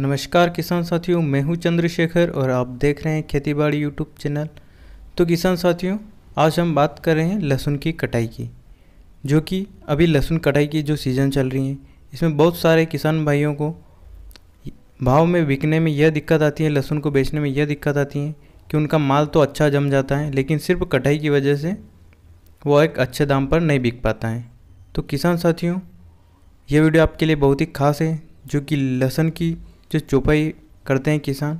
नमस्कार किसान साथियों मैं हूं चंद्रशेखर और आप देख रहे हैं खेतीबाड़ी यूट्यूब चैनल तो किसान साथियों आज हम बात कर रहे हैं लहसुन की कटाई की जो कि अभी लहसुन कटाई की जो सीज़न चल रही है इसमें बहुत सारे किसान भाइयों को भाव में बिकने में यह दिक्कत आती है लहसुन को बेचने में यह दिक्कत आती है कि उनका माल तो अच्छा जम जाता है लेकिन सिर्फ कटाई की वजह से वो एक अच्छे दाम पर नहीं बिक पाता है तो किसान साथियों ये वीडियो आपके लिए बहुत ही खास है जो कि लहसुन की जो चौपाई करते हैं किसान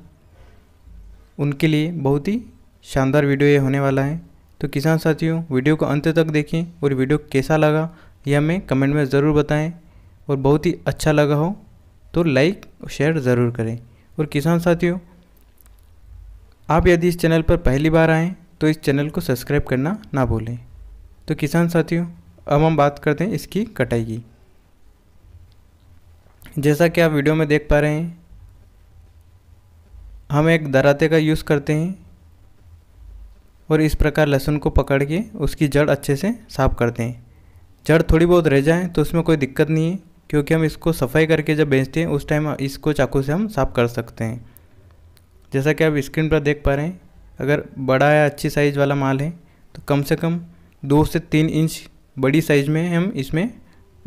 उनके लिए बहुत ही शानदार वीडियो ये होने वाला है तो किसान साथियों वीडियो को अंत तक देखें और वीडियो कैसा लगा ये हमें कमेंट में ज़रूर बताएं और बहुत ही अच्छा लगा हो तो लाइक और शेयर ज़रूर करें और किसान साथियों आप यदि इस चैनल पर पहली बार आएँ तो इस चैनल को सब्सक्राइब करना ना भूलें तो किसान साथियों अब हम बात करते हैं इसकी कटाई की जैसा कि आप वीडियो में देख पा रहे हैं हम एक दराते का यूज़ करते हैं और इस प्रकार लहसुन को पकड़ के उसकी जड़ अच्छे से साफ़ करते हैं जड़ थोड़ी बहुत रह जाए तो उसमें कोई दिक्कत नहीं है क्योंकि हम इसको सफाई करके जब बेचते हैं उस टाइम इसको चाकू से हम साफ़ कर सकते हैं जैसा कि आप स्क्रीन पर देख पा रहे हैं अगर बड़ा या अच्छी साइज़ वाला माल है तो कम से कम दो से तीन इंच बड़ी साइज़ में हम इसमें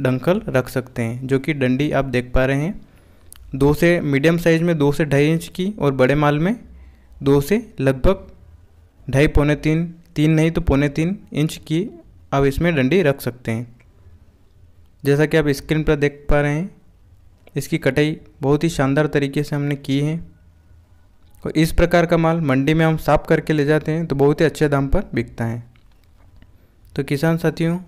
डंकल रख सकते हैं जो कि डंडी आप देख पा रहे हैं दो से मीडियम साइज़ में दो से ढाई इंच की और बड़े माल में दो से लगभग ढाई पौने तीन तीन नहीं तो पौने तीन इंच की आप इसमें डंडी रख सकते हैं जैसा कि आप स्क्रीन पर देख पा रहे हैं इसकी कटाई बहुत ही शानदार तरीके से हमने की है और इस प्रकार का माल मंडी में हम साफ करके ले जाते हैं तो बहुत ही अच्छे दाम पर बिकता है तो किसान साथियों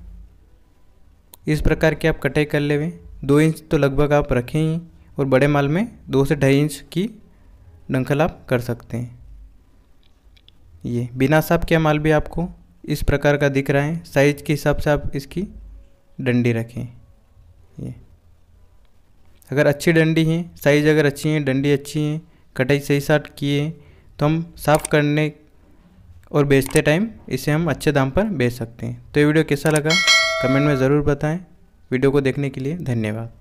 इस प्रकार की आप कटाई कर लेवें दो इंच तो लगभग आप रखें ही और बड़े माल में दो से ढाई इंच की डंखल आप कर सकते हैं ये बिना साफ किया माल भी आपको इस प्रकार का दिख रहा है साइज के हिसाब से आप इसकी डंडी रखें ये अगर अच्छी डंडी है साइज अगर अच्छी है डंडी अच्छी है कटाई सही साट किए तो हम साफ़ करने और बेचते टाइम इसे हम अच्छे दाम पर बेच सकते हैं तो ये वीडियो कैसा लगा कमेंट में ज़रूर बताएं वीडियो को देखने के लिए धन्यवाद